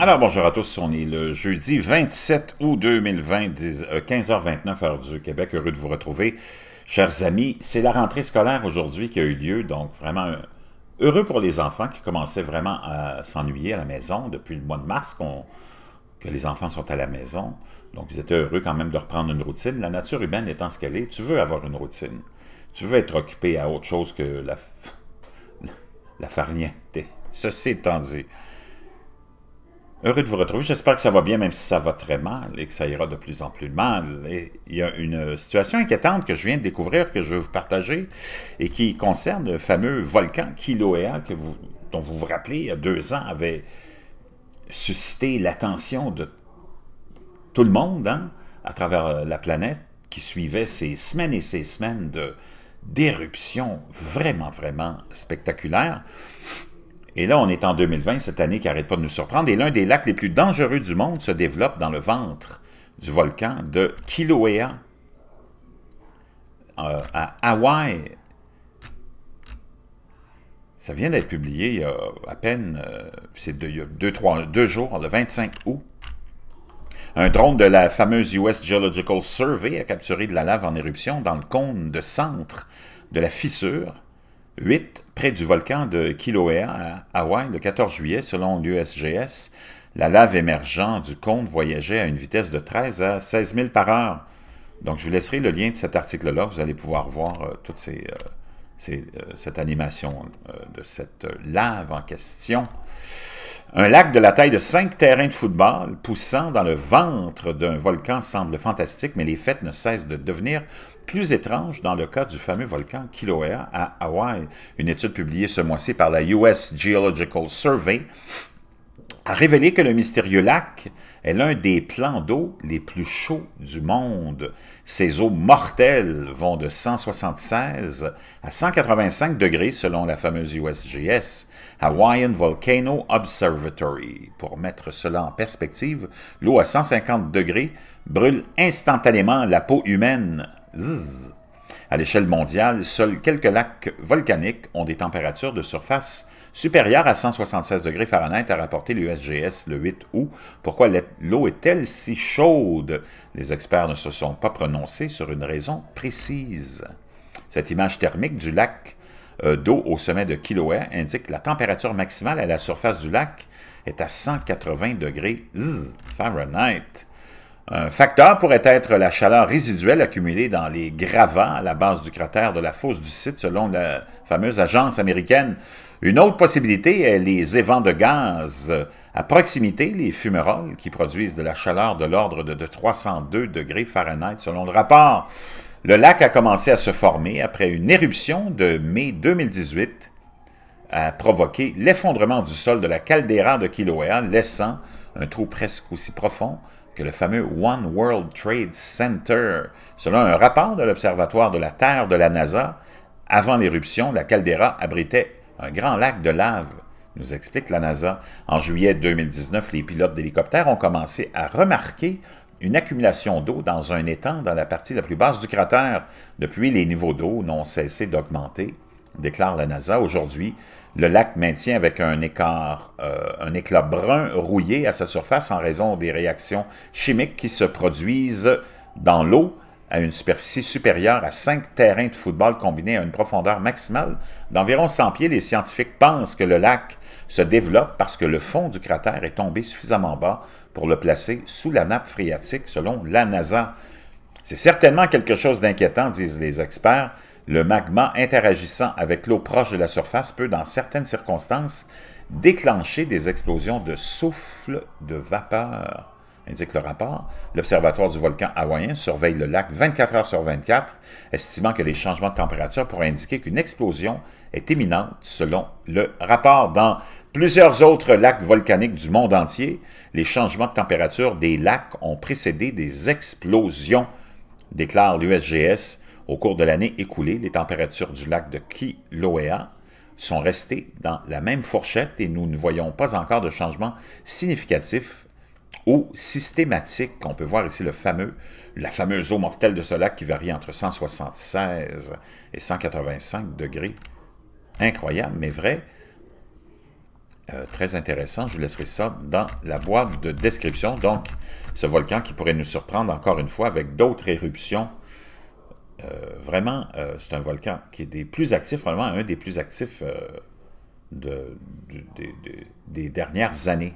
Alors, bonjour à tous. On est le jeudi 27 août 2020, 15h29 euh, heure du Québec. Heureux de vous retrouver. Chers amis, c'est la rentrée scolaire aujourd'hui qui a eu lieu, donc vraiment euh, heureux pour les enfants qui commençaient vraiment à s'ennuyer à la maison depuis le mois de mars que les enfants sont à la maison. Donc, ils étaient heureux quand même de reprendre une routine. La nature humaine étant ce qu'elle est, tu veux avoir une routine. Tu veux être occupé à autre chose que la, la farniente. Ceci étant dit. Heureux de vous retrouver. J'espère que ça va bien, même si ça va très mal et que ça ira de plus en plus mal. il y a une situation inquiétante que je viens de découvrir, que je vais vous partager, et qui concerne le fameux volcan Kiloéa, dont vous vous rappelez, il y a deux ans, avait suscité l'attention de tout le monde hein, à travers la planète, qui suivait ces semaines et ces semaines d'éruptions vraiment, vraiment spectaculaires. Et là, on est en 2020, cette année qui n'arrête pas de nous surprendre, et l'un des lacs les plus dangereux du monde se développe dans le ventre du volcan de Kilauea, euh, à Hawaï. Ça vient d'être publié il y a à peine, euh, c'est deux, deux jours, le 25 août. Un drone de la fameuse US Geological Survey a capturé de la lave en éruption dans le cône de centre de la fissure 8 près du volcan de Kilauea à Hawaï le 14 juillet, selon l'USGS. La lave émergente du conte voyageait à une vitesse de 13 à 16 000 par heure. Donc, je vous laisserai le lien de cet article-là. Vous allez pouvoir voir euh, toute ces, euh, euh, cette animation de cette lave en question. Un lac de la taille de cinq terrains de football poussant dans le ventre d'un volcan semble fantastique, mais les fêtes ne cessent de devenir plus étrange dans le cas du fameux volcan Kilauea à Hawaï. Une étude publiée ce mois-ci par la US Geological Survey a révélé que le mystérieux lac est l'un des plans d'eau les plus chauds du monde. Ses eaux mortelles vont de 176 à 185 degrés selon la fameuse USGS, Hawaiian Volcano Observatory. Pour mettre cela en perspective, l'eau à 150 degrés brûle instantanément la peau humaine à l'échelle mondiale, seuls quelques lacs volcaniques ont des températures de surface supérieures à 176 degrés Fahrenheit, a rapporté l'USGS le 8 août. Pourquoi l'eau est-elle si chaude Les experts ne se sont pas prononcés sur une raison précise. Cette image thermique du lac euh, d'eau au sommet de Kilauea indique que la température maximale à la surface du lac est à 180 degrés Fahrenheit. Un facteur pourrait être la chaleur résiduelle accumulée dans les gravats à la base du cratère de la fosse du site, selon la fameuse agence américaine. Une autre possibilité est les évents de gaz. À proximité, les fumerolles qui produisent de la chaleur de l'ordre de, 302 degrés Fahrenheit, selon le rapport. Le lac a commencé à se former après une éruption de mai 2018 a provoqué l'effondrement du sol de la caldeira de Kilauea, laissant un trou presque aussi profond que le fameux One World Trade Center, selon un rapport de l'Observatoire de la Terre de la NASA, avant l'éruption, la caldeira abritait un grand lac de lave, nous explique la NASA. En juillet 2019, les pilotes d'hélicoptères ont commencé à remarquer une accumulation d'eau dans un étang dans la partie la plus basse du cratère. Depuis, les niveaux d'eau n'ont cessé d'augmenter déclare la NASA aujourd'hui, le lac maintient avec un écart, euh, un éclat brun rouillé à sa surface en raison des réactions chimiques qui se produisent dans l'eau à une superficie supérieure à cinq terrains de football combinés à une profondeur maximale d'environ 100 pieds. Les scientifiques pensent que le lac se développe parce que le fond du cratère est tombé suffisamment bas pour le placer sous la nappe phréatique, selon la NASA. C'est certainement quelque chose d'inquiétant, disent les experts, le magma interagissant avec l'eau proche de la surface peut, dans certaines circonstances, déclencher des explosions de souffle de vapeur, indique le rapport. L'Observatoire du volcan hawaïen surveille le lac 24 heures sur 24, estimant que les changements de température pourraient indiquer qu'une explosion est imminente, selon le rapport. Dans plusieurs autres lacs volcaniques du monde entier, les changements de température des lacs ont précédé des explosions, déclare l'USGS au cours de l'année écoulée, les températures du lac de Kiloéa sont restées dans la même fourchette et nous ne voyons pas encore de changement significatif ou systématique. On peut voir ici le fameux, la fameuse eau mortelle de ce lac qui varie entre 176 et 185 degrés. Incroyable, mais vrai. Euh, très intéressant. Je vous laisserai ça dans la boîte de description. Donc, ce volcan qui pourrait nous surprendre encore une fois avec d'autres éruptions euh, vraiment, euh, c'est un volcan qui est des plus actifs, probablement un des plus actifs euh, des dernières années